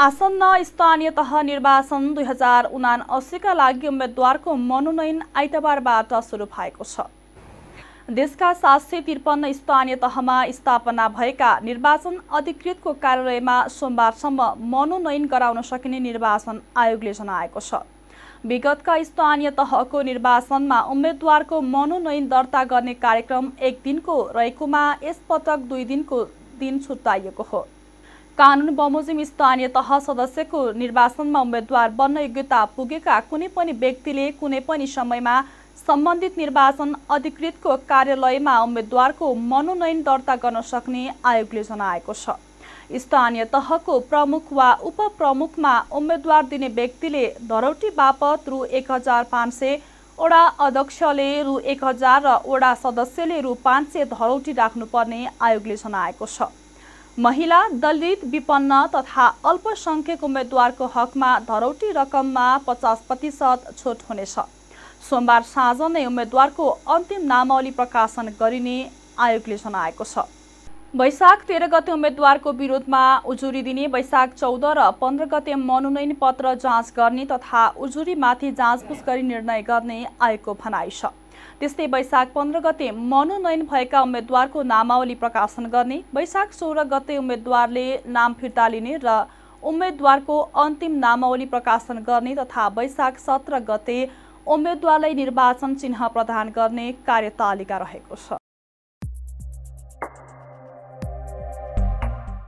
आसन्न स्थानीय तह निर्वाचन दुई हजार उना अस्सीका लागि उम्मेद्वारको मनोनयन आइतबारबाट सुरु भएको छ देशका सात सय त्रिपन्न स्थानीय तहमा स्थापना भएका निर्वाचन अधिकृतको कार्यालयमा सोमबारसम्म मनोनयन गराउन सकिने निर्वाचन आयोगले जनाएको छ विगतका स्थानीय तहको निर्वाचनमा उम्मेद्वारको मनोनयन दर्ता गर्ने कार्यक्रम एक दिनको रहेकोमा यसपटक दुई दिनको दिन छुट्याइएको हो कानुन बमोजिम स्थानीय तह सदस्यको निर्वाचनमा उम्मेद्वार बन्न योग्यता पुगेका कुनै पनि व्यक्तिले कुनै पनि समयमा सम्बन्धित निर्वाचन अधिकृतको कार्यालयमा उम्मेद्वारको मनोनयन दर्ता गर्न सक्ने आयोगले जनाएको छ स्थानीय तहको प्रमुख वा उपप्रमुखमा उम्मेद्वार दिने व्यक्तिले धरौटी बापत रु एक हजार पाँच सय वडा अध्यक्षले रु एक हजार र वडा सदस्यले रु पाँच सय धरौटी राख्नुपर्ने आयोगले जनाएको छ महिला दलित विपन्न तथा अल्पसङ्ख्यक उम्मेद्वारको हकमा धरौटी रकममा पचास प्रतिशत छुट हुनेछ सोमबार साँझ नै उम्मेद्वारको अन्तिम नामावली प्रकाशन गरिने आयोगले जनाएको छ वैशाख तेह्र गते उम्मेद्वारको विरोधमा उजुरी दिने वैशाख चौध र पन्ध्र गते मनोनयन पत्र जाँच गर्ने तथा उजुरीमाथि जाँचबुझ गरी निर्णय गर्ने आयोगको भनाइ छ त्यस्तै वैशाख पन्ध्र गते मनोनयन भएका उम्मेद्वारको नामावली प्रकाशन गर्ने वैशाख सोह्र गते उम्मेद्वारले नाम फिर्ता लिने र उम्मेद्वारको अन्तिम नामावली प्रकाशन गर्ने तथा वैशाख सत्र गते उम्मेद्वारलाई निर्वाचन चिन्ह प्रदान गर्ने कार्यतालिका रहेको छ